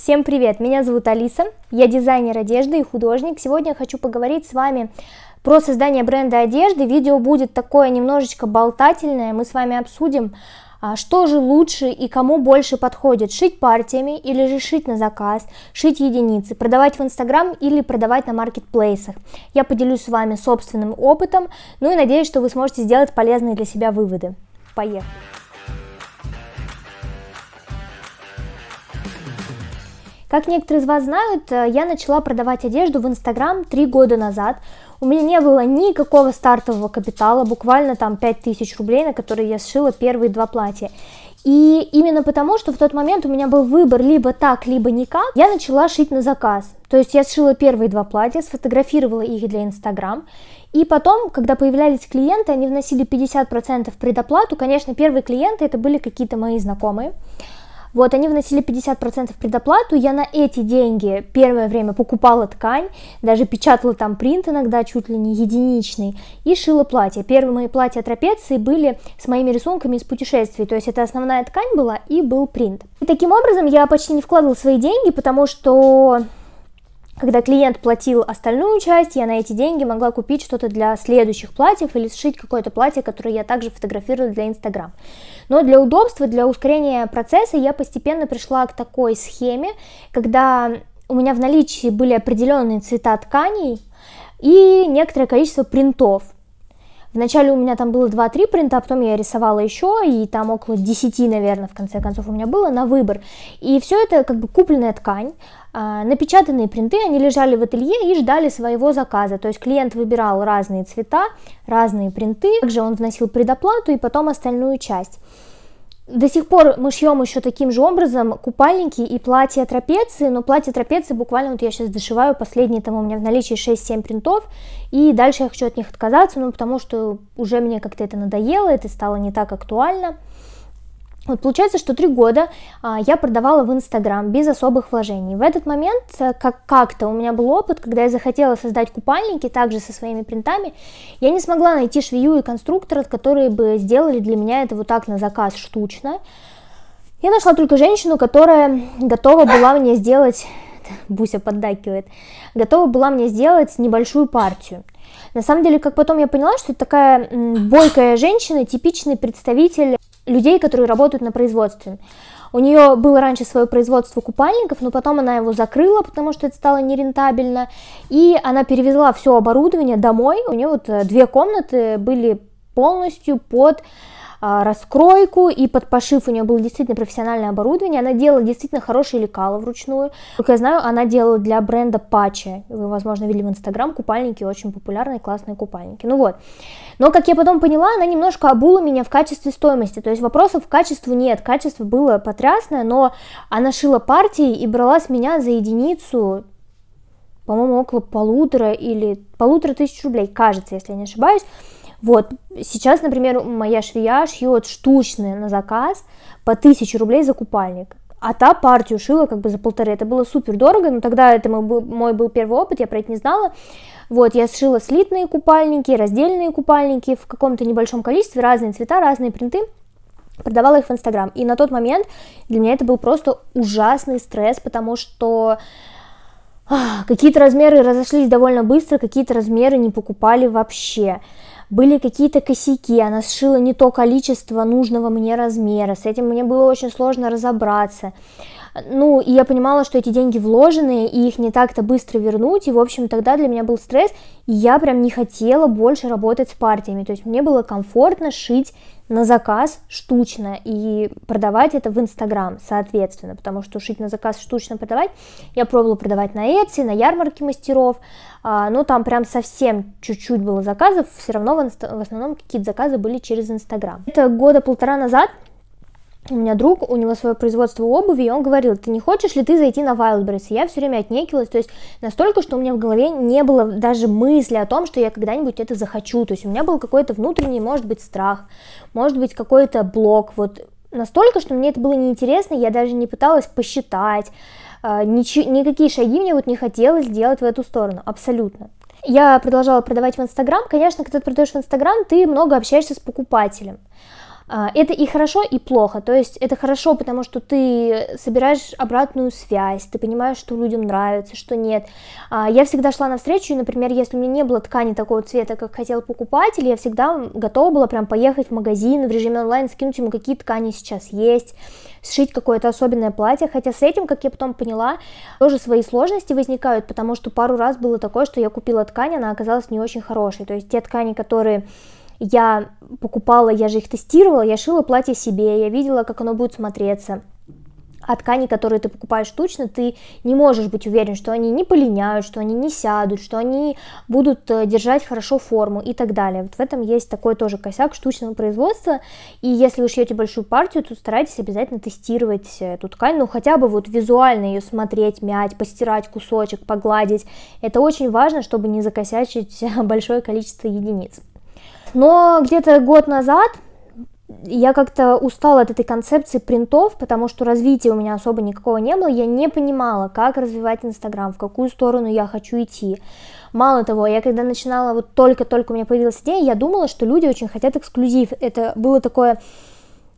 Всем привет, меня зовут Алиса, я дизайнер одежды и художник. Сегодня я хочу поговорить с вами про создание бренда одежды. Видео будет такое немножечко болтательное, мы с вами обсудим, а, что же лучше и кому больше подходит, шить партиями или же шить на заказ, шить единицы, продавать в Инстаграм или продавать на маркетплейсах. Я поделюсь с вами собственным опытом, ну и надеюсь, что вы сможете сделать полезные для себя выводы. Поехали! Как некоторые из вас знают, э, я начала продавать одежду в Инстаграм три года назад. У меня не было никакого стартового капитала, буквально там 5000 рублей, на которые я сшила первые два платья. И именно потому, что в тот момент у меня был выбор либо так, либо никак, я начала шить на заказ. То есть я сшила первые два платья, сфотографировала их для Инстаграм, и потом, когда появлялись клиенты, они вносили 50% предоплату. Конечно, первые клиенты это были какие-то мои знакомые. Вот, они вносили 50% предоплату, я на эти деньги первое время покупала ткань, даже печатала там принт иногда, чуть ли не единичный, и шила платья. Первые мои платья трапеции были с моими рисунками из путешествий, то есть это основная ткань была и был принт. И таким образом я почти не вкладывала свои деньги, потому что когда клиент платил остальную часть, я на эти деньги могла купить что-то для следующих платьев или сшить какое-то платье, которое я также фотографировала для Инстаграм. Но для удобства, для ускорения процесса я постепенно пришла к такой схеме, когда у меня в наличии были определенные цвета тканей и некоторое количество принтов – Вначале у меня там было 2-3 принта, а потом я рисовала еще, и там около 10, наверное, в конце концов у меня было на выбор. И все это как бы купленная ткань, а, напечатанные принты, они лежали в ателье и ждали своего заказа. То есть клиент выбирал разные цвета, разные принты, также он вносил предоплату и потом остальную часть. До сих пор мы шьем еще таким же образом купальники и платья трапеции, но платья трапеции буквально вот я сейчас дошиваю, последние, там у меня в наличии 6-7 принтов, и дальше я хочу от них отказаться, ну потому что уже мне как-то это надоело, это стало не так актуально. Вот получается, что три года а, я продавала в Инстаграм без особых вложений. В этот момент э, как- как-то у меня был опыт, когда я захотела создать купальники также со своими принтами. Я не смогла найти швею и конструктора, которые бы сделали для меня это вот так на заказ штучно. Я нашла только женщину, которая готова была мне сделать... Буся поддакивает. Готова была мне сделать небольшую партию. На самом деле, как потом я поняла, что это такая бойкая женщина, типичный представитель людей, которые работают на производстве. У нее было раньше свое производство купальников, но потом она его закрыла, потому что это стало нерентабельно, и она перевезла все оборудование домой. У нее вот э, две комнаты были полностью под а, раскройку, и под пошив у нее было действительно профессиональное оборудование, она делала действительно хорошие лекала вручную. Как я знаю, она делала для бренда Пачи, вы, возможно, видели в Инстаграм, купальники очень популярные, классные купальники, ну вот. Но, как я потом поняла, она немножко обула меня в качестве стоимости, то есть вопросов к качеству нет, качество было потрясное, но она шила партии и брала с меня за единицу по-моему, около полутора или полутора тысяч рублей, кажется, если я не ошибаюсь. Вот, сейчас, например, моя швея шьет штучные на заказ по 1000 рублей за купальник. А та партию шила как бы за полторы. Это было супер дорого, но тогда это мой был, мой был первый опыт, я про это не знала. Вот, я сшила слитные купальники, раздельные купальники в каком-то небольшом количестве, разные цвета, разные принты продавала их в Инстаграм. И на тот момент для меня это был просто ужасный стресс, потому что Какие-то размеры разошлись довольно быстро, какие-то размеры не покупали вообще. Были какие-то косяки, она сшила не то количество нужного мне размера, с этим мне было очень сложно разобраться. Ну, и я понимала, что эти деньги вложены, и их не так-то быстро вернуть, и, в общем, тогда для меня был стресс, и я прям не хотела больше работать с партиями, то есть мне было комфортно шить на заказ штучно и продавать это в Инстаграм, соответственно, потому что шить на заказ штучно продавать, я пробовала продавать на Etsy, на ярмарке мастеров, а, ну там прям совсем чуть-чуть было заказов, все равно в, в основном какие-то заказы были через Инстаграм. Это года полтора назад у меня друг, у него свое производство обуви, и он говорил, ты не хочешь ли ты зайти на Wildberries? И я все время отнекивалась, то есть настолько, что у меня в голове не было даже мысли о том, что я когда-нибудь это захочу, то есть у меня был какой-то внутренний, может быть, страх, может быть, какой-то блок, вот настолько, что мне это было неинтересно, я даже не пыталась посчитать, а, ничь, никакие шаги мне вот не хотелось делать в эту сторону, абсолютно. Я продолжала продавать в Инстаграм, конечно, когда ты продаешь в Инстаграм, ты много общаешься с покупателем, а, это и хорошо, и плохо. То есть это хорошо, потому что ты собираешь обратную связь, ты понимаешь, что людям нравится, что нет. А, я всегда шла навстречу, и, например, если у меня не было ткани такого цвета, как хотел или я всегда готова была прям поехать в магазин в режиме онлайн, скинуть ему, какие ткани сейчас есть, сшить какое-то особенное платье. Хотя с этим, как я потом поняла, тоже свои сложности возникают, потому что пару раз было такое, что я купила ткань, она оказалась не очень хорошей. То есть те ткани, которые я покупала, я же их тестировала, я шила платье себе, я видела, как оно будет смотреться. А ткани, которые ты покупаешь точно, ты не можешь быть уверен, что они не полиняют, что они не сядут, что они будут э, держать хорошо форму и так далее. Вот в этом есть такой тоже косяк штучного производства. И если вы шьете большую партию, то старайтесь обязательно тестировать э, эту ткань, ну хотя бы вот визуально ее смотреть, мять, постирать кусочек, погладить. Это очень важно, чтобы не закосячить большое количество единиц. Но где-то год назад я как-то устала от этой концепции принтов, потому что развития у меня особо никакого не было, я не понимала, как развивать Инстаграм, в какую сторону я хочу идти. Мало того, я когда начинала, вот только-только у меня появилась идея, я думала, что люди очень хотят эксклюзив. Это было такое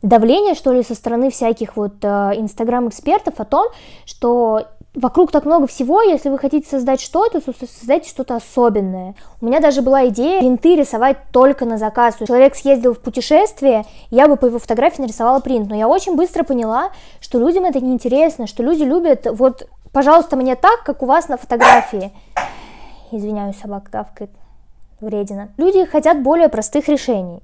давление, что ли, со стороны всяких вот э, инстаграм-экспертов о том, что вокруг так много всего, если вы хотите создать что-то, то создайте что-то особенное. У меня даже была идея принты рисовать только на заказ. Человек съездил в путешествие, я бы по его фотографии нарисовала принт, но я очень быстро поняла, что людям это неинтересно, что люди любят вот, пожалуйста, мне так, как у вас на фотографии. Извиняюсь, собака гавкает. Вредина. Люди хотят более простых решений.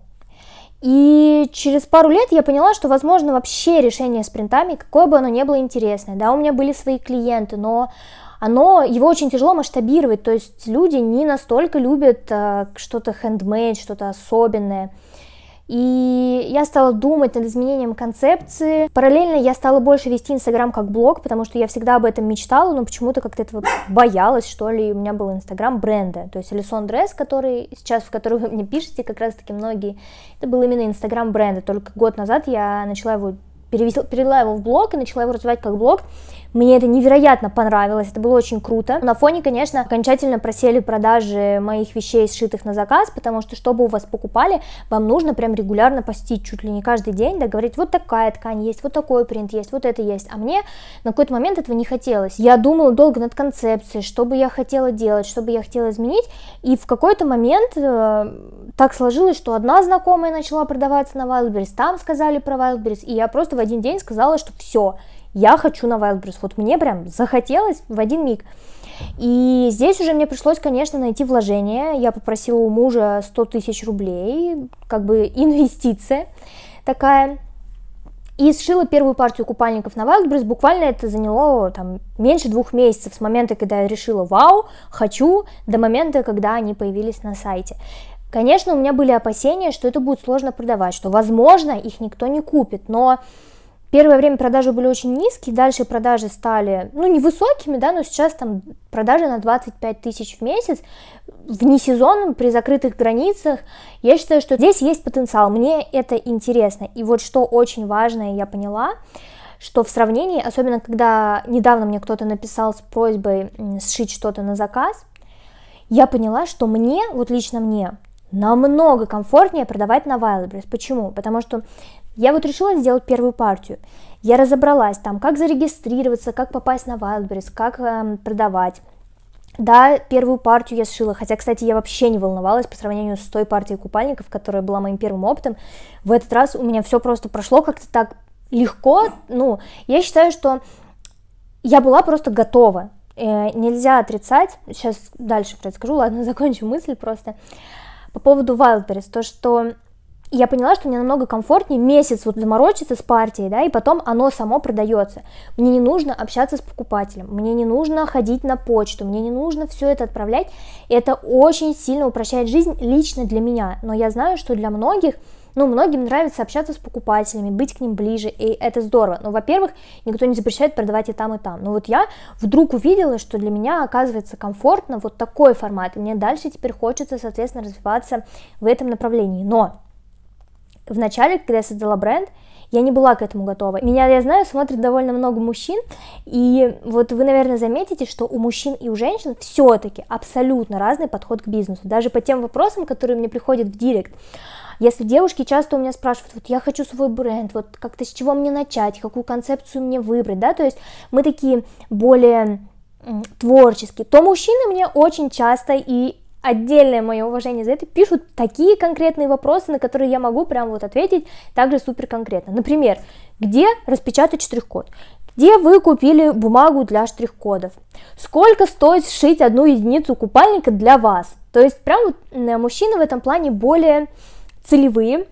И через пару лет я поняла, что, возможно, вообще решение с принтами, какое бы оно ни было интересное, да, у меня были свои клиенты, но оно, его очень тяжело масштабировать, то есть люди не настолько любят э, что-то хендмейд, что-то особенное. И я стала думать над изменением концепции. Параллельно я стала больше вести Инстаграм как блог, потому что я всегда об этом мечтала, но почему-то как-то этого боялась, что ли. у меня был Инстаграм бренда, то есть Алисон Дресс, который сейчас, в который вы мне пишете как раз-таки многие, это был именно Инстаграм бренда. Только год назад я начала его перевезла, перевела его в блог и начала его развивать как блог. Мне это невероятно понравилось, это было очень круто. На фоне, конечно, окончательно просели продажи моих вещей, сшитых на заказ, потому что, чтобы у вас покупали, вам нужно прям регулярно постить, чуть ли не каждый день, да, говорить, вот такая ткань есть, вот такой принт есть, вот это есть. А мне на какой-то момент этого не хотелось. Я думала долго над концепцией, что бы я хотела делать, что бы я хотела изменить, и в какой-то момент э, так сложилось, что одна знакомая начала продаваться на Wildberries, там сказали про Wildberries, и я просто в один день сказала, что все, я хочу на Wildberries. Вот мне прям захотелось в один миг. И здесь уже мне пришлось, конечно, найти вложение. Я попросила у мужа 100 тысяч рублей, как бы инвестиция такая. И сшила первую партию купальников на Wildberries. Буквально это заняло там, меньше двух месяцев с момента, когда я решила, вау, хочу, до момента, когда они появились на сайте. Конечно, у меня были опасения, что это будет сложно продавать, что, возможно, их никто не купит, но первое время продажи были очень низкие, дальше продажи стали, ну, невысокими, да, но сейчас там продажи на 25 тысяч в месяц, в несезонном, при закрытых границах. Я считаю, что здесь есть потенциал, мне это интересно. И вот что очень важное я поняла, что в сравнении, особенно когда недавно мне кто-то написал с просьбой сшить что-то на заказ, я поняла, что мне, вот лично мне, намного комфортнее продавать на Wildberries. Почему? Потому что я вот решила сделать первую партию. Я разобралась там, как зарегистрироваться, как попасть на Wildberries, как эм, продавать. Да, первую партию я сшила, хотя, кстати, я вообще не волновалась по сравнению с той партией купальников, которая была моим первым опытом. В этот раз у меня все просто прошло как-то так легко. Ну, я считаю, что я была просто готова. Э, нельзя отрицать. Сейчас дальше предскажу. Ладно, закончу мысль просто по поводу Wildberries, то, что я поняла, что мне намного комфортнее месяц вот заморочиться с партией, да, и потом оно само продается. Мне не нужно общаться с покупателем, мне не нужно ходить на почту, мне не нужно все это отправлять. И это очень сильно упрощает жизнь лично для меня, но я знаю, что для многих ну, многим нравится общаться с покупателями, быть к ним ближе, и это здорово. Но, ну, во-первых, никто не запрещает продавать и там, и там. Но вот я вдруг увидела, что для меня оказывается комфортно вот такой формат, и мне дальше теперь хочется, соответственно, развиваться в этом направлении. Но в начале, когда я создала бренд, я не была к этому готова. Меня, я знаю, смотрит довольно много мужчин, и вот вы, наверное, заметите, что у мужчин и у женщин все-таки абсолютно разный подход к бизнесу, даже по тем вопросам, которые мне приходят в директ. Если девушки часто у меня спрашивают, вот я хочу свой бренд, вот как-то с чего мне начать, какую концепцию мне выбрать, да, то есть мы такие более творческие, то мужчины мне очень часто и отдельное мое уважение за это, пишут такие конкретные вопросы, на которые я могу прям вот ответить также супер конкретно. Например, где распечатать штрих-код? Где вы купили бумагу для штрих-кодов? Сколько стоит сшить одну единицу купальника для вас? То есть прям вот мужчины в этом плане более целевые,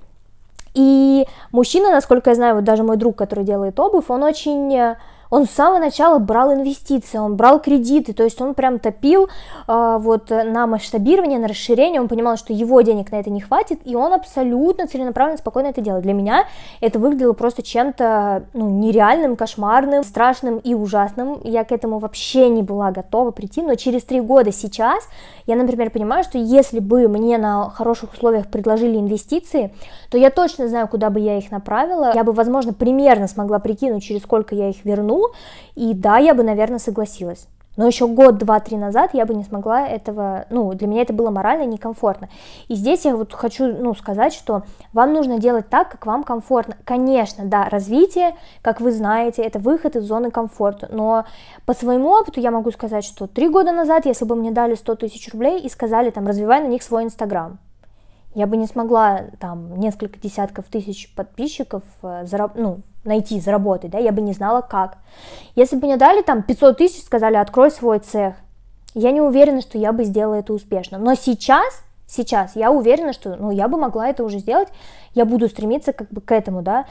и мужчина, насколько я знаю, вот даже мой друг, который делает обувь, он очень э, он с самого начала брал инвестиции, он брал кредиты, то есть он прям топил э, вот на масштабирование, на расширение, он понимал, что его денег на это не хватит, и он абсолютно целенаправленно, спокойно это делал. Для меня это выглядело просто чем-то ну, нереальным, кошмарным, страшным и ужасным. Я к этому вообще не была готова прийти, но через три года сейчас я, например, понимаю, что если бы мне на хороших условиях предложили инвестиции, то я точно знаю, куда бы я их направила, я бы, возможно, примерно смогла прикинуть, через сколько я их верну, году, и да, я бы, наверное, согласилась. Но еще год, два, три назад я бы не смогла этого, ну, для меня это было морально некомфортно. И здесь я вот хочу, ну, сказать, что вам нужно делать так, как вам комфортно. Конечно, да, развитие, как вы знаете, это выход из зоны комфорта, но по своему опыту я могу сказать, что три года назад, если бы мне дали 100 тысяч рублей и сказали, там, развивай на них свой Инстаграм, я бы не смогла там несколько десятков тысяч подписчиков э, зараб ну, найти, заработать, да, я бы не знала как. Если бы мне дали там 500 тысяч, сказали, открой свой цех, я не уверена, что я бы сделала это успешно. Но сейчас, сейчас я уверена, что ну, я бы могла это уже сделать, я буду стремиться как бы к этому, да,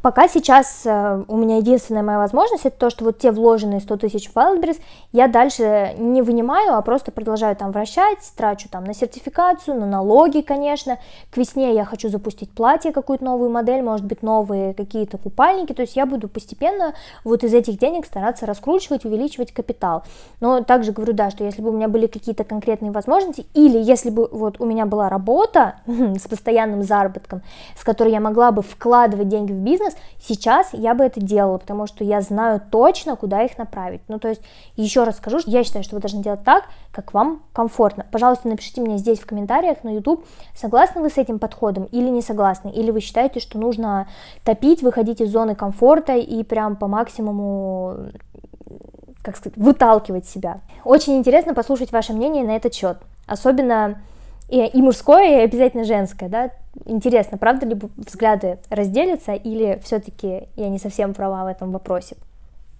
Пока сейчас э, у меня единственная моя возможность, это то, что вот те вложенные 100 тысяч в Wildberries я дальше не вынимаю, а просто продолжаю там вращать, трачу там на сертификацию, на налоги, конечно. К весне я хочу запустить платье, какую-то новую модель, может быть, новые какие-то купальники. То есть я буду постепенно вот из этих денег стараться раскручивать, увеличивать капитал. Но также говорю, да, что если бы у меня были какие-то конкретные возможности, или если бы вот у меня была работа с постоянным заработком, с которой я могла бы вкладывать деньги в бизнес, бизнес, сейчас я бы это делала, потому что я знаю точно, куда их направить. Ну, то есть, еще раз скажу, я считаю, что вы должны делать так, как вам комфортно. Пожалуйста, напишите мне здесь в комментариях на YouTube, согласны вы с этим подходом или не согласны, или вы считаете, что нужно топить, выходить из зоны комфорта и прям по максимуму как сказать, выталкивать себя. Очень интересно послушать ваше мнение на этот счет. Особенно и, и мужское, и обязательно женское, да, Интересно, правда ли взгляды разделятся или все-таки я не совсем права в этом вопросе?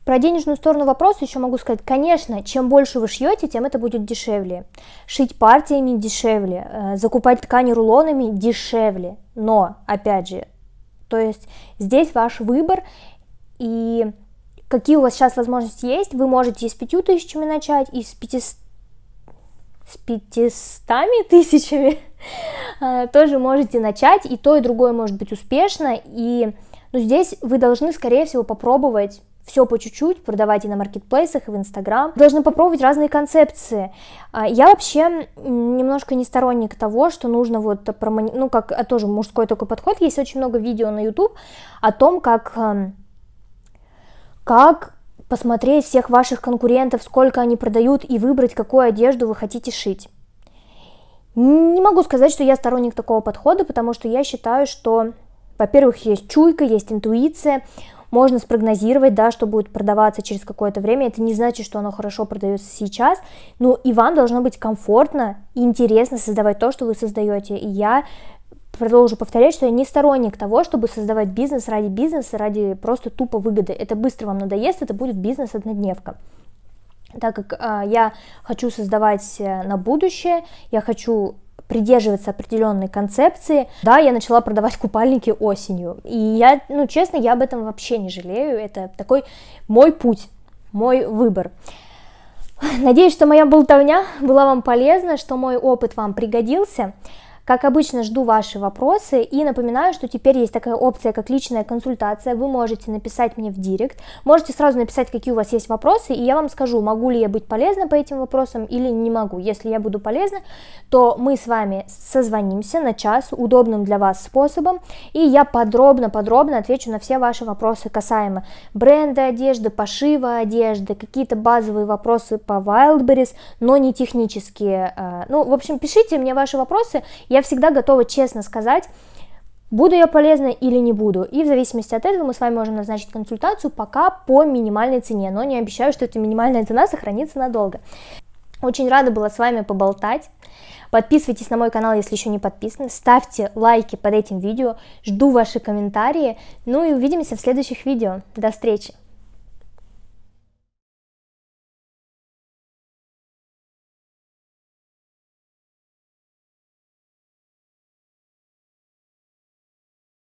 Про денежную сторону вопроса еще могу сказать, конечно, чем больше вы шьете, тем это будет дешевле. Шить партиями дешевле, э, закупать ткани рулонами дешевле. Но, опять же, то есть здесь ваш выбор и какие у вас сейчас возможности есть, вы можете с 5 тысячами начать, и с пятистами тысячами, Э, тоже можете начать, и то, и другое может быть успешно, и ну, здесь вы должны, скорее всего, попробовать все по чуть-чуть, продавать на маркетплейсах, и в Инстаграм. Должны попробовать разные концепции. А, я вообще немножко не сторонник того, что нужно вот, промани... ну, как а тоже мужской такой подход, есть очень много видео на YouTube о том, как, эм, как посмотреть всех ваших конкурентов, сколько они продают, и выбрать, какую одежду вы хотите шить. Не могу сказать, что я сторонник такого подхода, потому что я считаю, что, во-первых, есть чуйка, есть интуиция, можно спрогнозировать, да, что будет продаваться через какое-то время. Это не значит, что оно хорошо продается сейчас, но и вам должно быть комфортно и интересно создавать то, что вы создаете. И я продолжу повторять, что я не сторонник того, чтобы создавать бизнес ради бизнеса, ради просто тупо выгоды. Это быстро вам надоест, это будет бизнес-однодневка так как э, я хочу создавать э, на будущее, я хочу придерживаться определенной концепции. Да, я начала продавать купальники осенью. И я, ну, честно, я об этом вообще не жалею. Это такой мой путь, мой выбор. Надеюсь, что моя болтовня была вам полезна, что мой опыт вам пригодился. Как обычно, жду ваши вопросы и напоминаю, что теперь есть такая опция, как личная консультация. Вы можете написать мне в директ, можете сразу написать, какие у вас есть вопросы, и я вам скажу, могу ли я быть полезна по этим вопросам или не могу. Если я буду полезна, то мы с вами созвонимся на час удобным для вас способом, и я подробно-подробно отвечу на все ваши вопросы касаемо бренда одежды, пошива одежды, какие-то базовые вопросы по Wildberries, но не технические. Э, ну, в общем, пишите мне ваши вопросы, я всегда готова честно сказать, буду я полезна или не буду. И в зависимости от этого мы с вами можем назначить консультацию пока по минимальной цене, но не обещаю, что эта минимальная цена сохранится надолго. Очень рада была с вами поболтать. Подписывайтесь на мой канал, если еще не подписаны. Ставьте лайки под этим видео. Жду ваши комментарии. Ну и увидимся в следующих видео. До встречи!